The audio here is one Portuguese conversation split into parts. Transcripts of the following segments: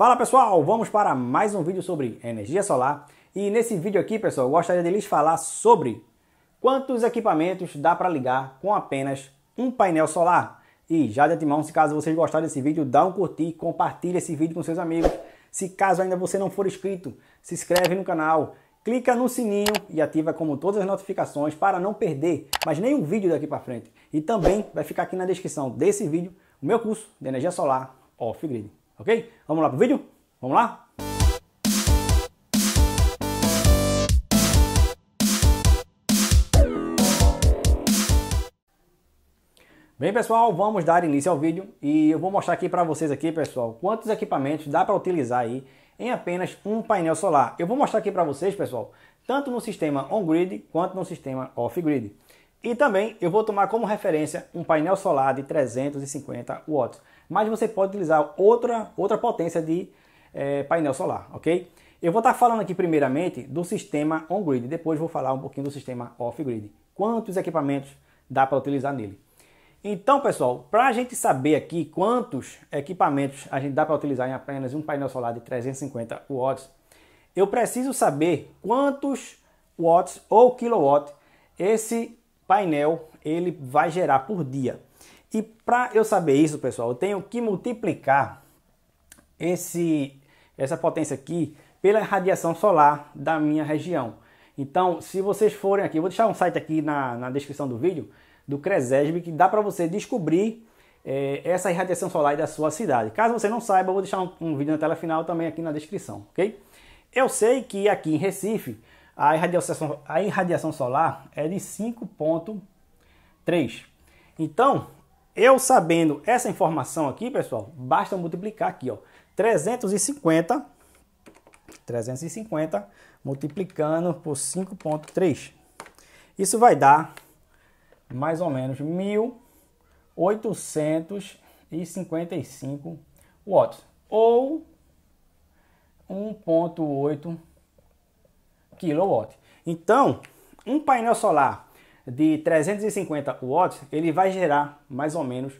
Fala pessoal, vamos para mais um vídeo sobre energia solar e nesse vídeo aqui pessoal eu gostaria de lhes falar sobre quantos equipamentos dá para ligar com apenas um painel solar. E já de antemão, se caso vocês gostaram desse vídeo, dá um curtir, compartilha esse vídeo com seus amigos. Se caso ainda você não for inscrito, se inscreve no canal, clica no sininho e ativa como todas as notificações para não perder mais nenhum vídeo daqui para frente. E também vai ficar aqui na descrição desse vídeo o meu curso de energia solar off-grid. Ok? Vamos lá pro vídeo? Vamos lá? Bem pessoal, vamos dar início ao vídeo e eu vou mostrar aqui para vocês aqui pessoal quantos equipamentos dá para utilizar aí em apenas um painel solar. Eu vou mostrar aqui para vocês pessoal, tanto no sistema on-grid quanto no sistema off-grid. E também eu vou tomar como referência um painel solar de 350 watts. Mas você pode utilizar outra, outra potência de é, painel solar, ok? Eu vou estar tá falando aqui primeiramente do sistema on-grid, depois vou falar um pouquinho do sistema off-grid. Quantos equipamentos dá para utilizar nele? Então, pessoal, para a gente saber aqui quantos equipamentos a gente dá para utilizar em apenas um painel solar de 350 watts, eu preciso saber quantos watts ou kilowatt esse painel ele vai gerar por dia. E para eu saber isso, pessoal, eu tenho que multiplicar esse, essa potência aqui pela radiação solar da minha região. Então, se vocês forem aqui, eu vou deixar um site aqui na, na descrição do vídeo, do Cresesb, que dá para você descobrir é, essa radiação solar da sua cidade. Caso você não saiba, eu vou deixar um, um vídeo na tela final também aqui na descrição, ok? Eu sei que aqui em Recife a irradiação, a irradiação solar é de 5.3. Então, eu sabendo essa informação aqui, pessoal, basta multiplicar aqui, ó, 350, 350 multiplicando por 5.3. Isso vai dar mais ou menos 1.855 watts, ou 1.8 kW. Então, um painel solar de 350 watts, ele vai gerar mais ou menos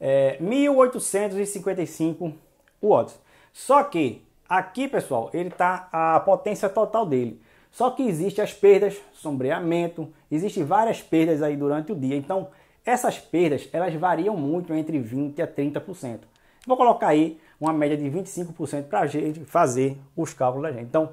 é, 1855 watts. Só que aqui, pessoal, ele está a potência total dele. Só que existe as perdas, sombreamento, existe várias perdas aí durante o dia. Então, essas perdas, elas variam muito entre 20 a 30%. Vou colocar aí uma média de 25% para a gente fazer os cálculos da gente. Então,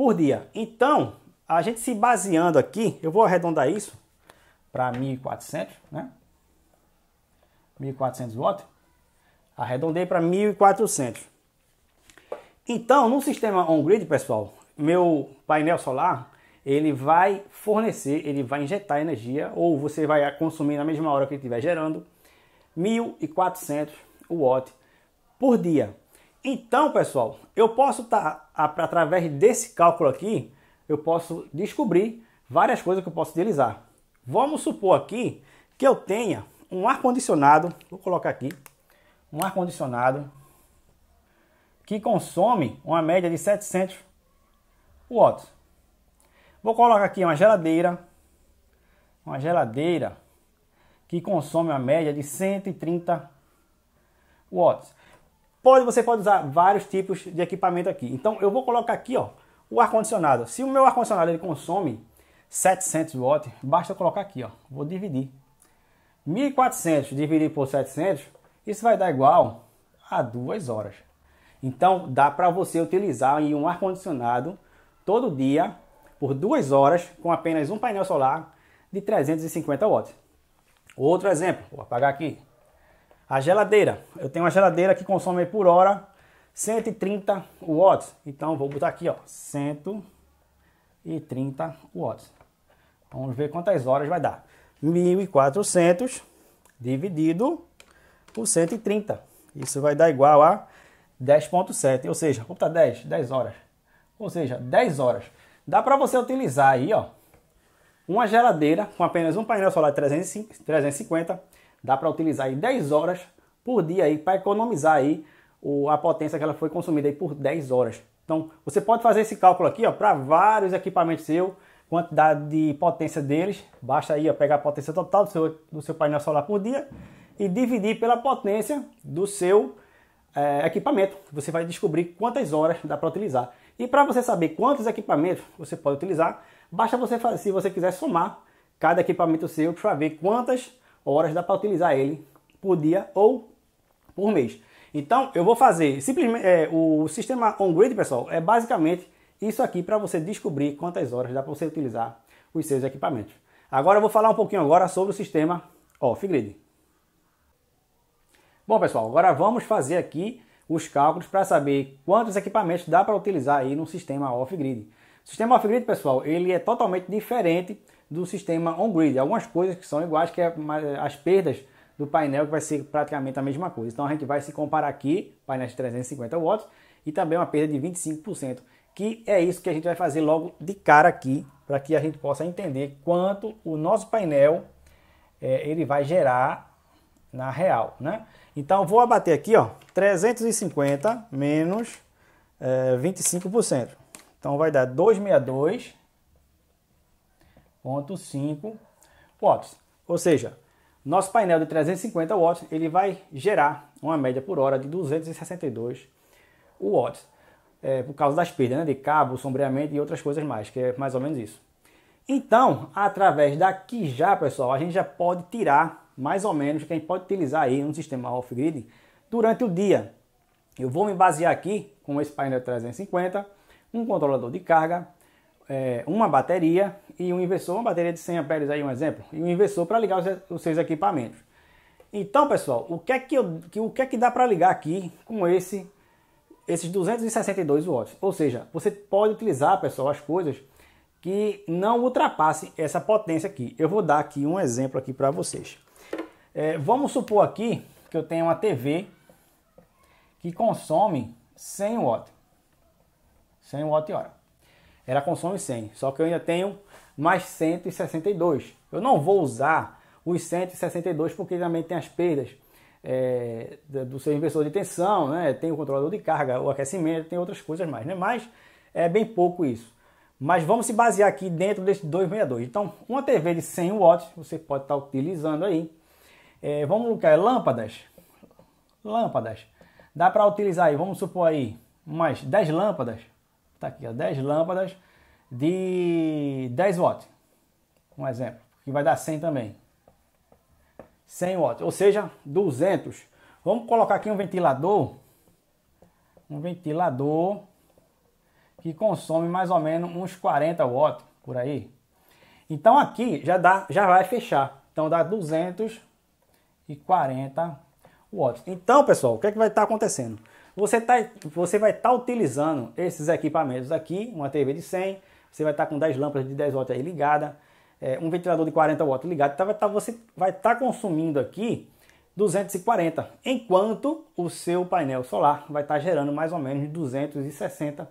por dia. Então, a gente se baseando aqui, eu vou arredondar isso para 1400, né? 1400 watts. Arredondei para 1400. Então, no sistema on-grid, pessoal, meu painel solar, ele vai fornecer, ele vai injetar energia, ou você vai consumir na mesma hora que ele estiver gerando, 1400 watts por dia. Então, pessoal, eu posso estar tá através desse cálculo aqui, eu posso descobrir várias coisas que eu posso utilizar. Vamos supor aqui que eu tenha um ar-condicionado, vou colocar aqui, um ar-condicionado que consome uma média de 700 watts. Vou colocar aqui uma geladeira, uma geladeira que consome uma média de 130 watts. Pode, você pode usar vários tipos de equipamento aqui. Então eu vou colocar aqui ó, o ar-condicionado. Se o meu ar-condicionado ele consome 700 watts, basta colocar aqui, ó, vou dividir. 1400 dividido por 700, isso vai dar igual a duas horas. Então dá para você utilizar em um ar-condicionado todo dia por duas horas com apenas um painel solar de 350 watts. Outro exemplo, vou apagar aqui. A geladeira. Eu tenho uma geladeira que consome por hora 130 watts. Então vou botar aqui, ó, 130 watts. Vamos ver quantas horas vai dar. 1400 dividido por 130. Isso vai dar igual a 10.7, ou seja, vou botar 10, 10 horas. Ou seja, 10 horas. Dá para você utilizar aí, ó, uma geladeira com apenas um painel solar 350, Dá para utilizar aí 10 horas por dia aí para economizar aí a potência que ela foi consumida aí por 10 horas. Então, você pode fazer esse cálculo aqui, ó, para vários equipamentos seu, quantidade de potência deles. Basta aí, ó, pegar a potência total do seu, do seu painel solar por dia e dividir pela potência do seu é, equipamento. Você vai descobrir quantas horas dá para utilizar. E para você saber quantos equipamentos você pode utilizar, basta você, se você quiser somar cada equipamento seu para ver quantas horas dá para utilizar ele por dia ou por mês. Então eu vou fazer simplesmente é, o sistema on-grid, pessoal, é basicamente isso aqui para você descobrir quantas horas dá para você utilizar os seus equipamentos. Agora eu vou falar um pouquinho agora sobre o sistema off-grid. Bom pessoal, agora vamos fazer aqui os cálculos para saber quantos equipamentos dá para utilizar aí no sistema off-grid. O sistema off-grid, pessoal, ele é totalmente diferente do sistema on-grid. Algumas coisas que são iguais, que é as perdas do painel, que vai ser praticamente a mesma coisa. Então a gente vai se comparar aqui, painel de 350 watts, e também uma perda de 25%, que é isso que a gente vai fazer logo de cara aqui, para que a gente possa entender quanto o nosso painel é, ele vai gerar na real, né? Então vou abater aqui, ó, 350 menos é, 25%. Então vai dar 262 0,5 watts. Ou seja, nosso painel de 350 watts ele vai gerar uma média por hora de 262 watts. É, por causa das perdas né, de cabo, sombreamento e outras coisas mais, que é mais ou menos isso. Então, através daqui já, pessoal, a gente já pode tirar mais ou menos que a gente pode utilizar aí um sistema off-grid durante o dia. Eu vou me basear aqui com esse painel 350, um controlador de carga, é, uma bateria e um inversor, uma bateria de 100 amperes aí um exemplo, e um inversor para ligar os, seus equipamentos. Então, pessoal, o que é que, eu, o que, é que dá para ligar aqui com esse esses 262 watts? Ou seja, você pode utilizar, pessoal, as coisas que não ultrapasse essa potência aqui. Eu vou dar aqui um exemplo aqui para vocês. É, vamos supor aqui que eu tenho uma TV que consome 100 watts. 100 watt hora. Ela consome 100, só que eu ainda tenho mais 162. Eu não vou usar os 162 porque também tem as perdas é, do seu inversor de tensão, né? tem o controlador de carga, o aquecimento, tem outras coisas mais, né? mas é bem pouco isso. Mas vamos se basear aqui dentro desse 262. Então, uma TV de 100 watts você pode estar utilizando aí. É, vamos colocar é lâmpadas. Lâmpadas. Dá para utilizar aí, vamos supor aí, umas 10 lâmpadas. Tá aqui, ó, 10 lâmpadas de 10 watts, um exemplo, que vai dar 100 também. 100 watts, ou seja, 200. Vamos colocar aqui um ventilador, um ventilador que consome mais ou menos uns 40 watts por aí. Então aqui já dá, já vai fechar. Então dá 240 watts. Então, pessoal, o que é que vai estar tá acontecendo? Você, tá, você vai estar tá utilizando esses equipamentos aqui, uma TV de 100, você vai estar com 10 lâmpadas de 10 watts aí ligada, é, um ventilador de 40 watts ligado, tá, vai tá, você vai estar consumindo aqui 240, enquanto o seu painel solar vai estar gerando mais ou menos 260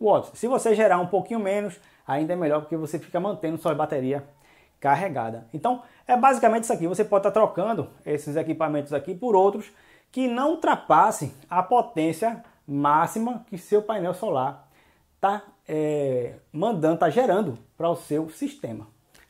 watts. Se você gerar um pouquinho menos, ainda é melhor porque você fica mantendo sua bateria carregada. Então, é basicamente isso aqui. Você pode estar trocando esses equipamentos aqui por outros que não ultrapassem a potência máxima que seu painel solar está é, mandando, está gerando para o seu sistema.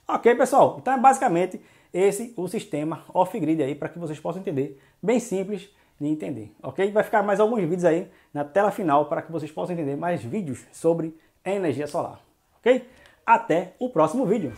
Ok, pessoal? Então é basicamente esse o sistema off-grid aí para que vocês possam entender. Bem simples de entender, ok? Vai ficar mais alguns vídeos aí na tela final para que vocês possam entender mais vídeos sobre energia solar, ok? Até o próximo vídeo!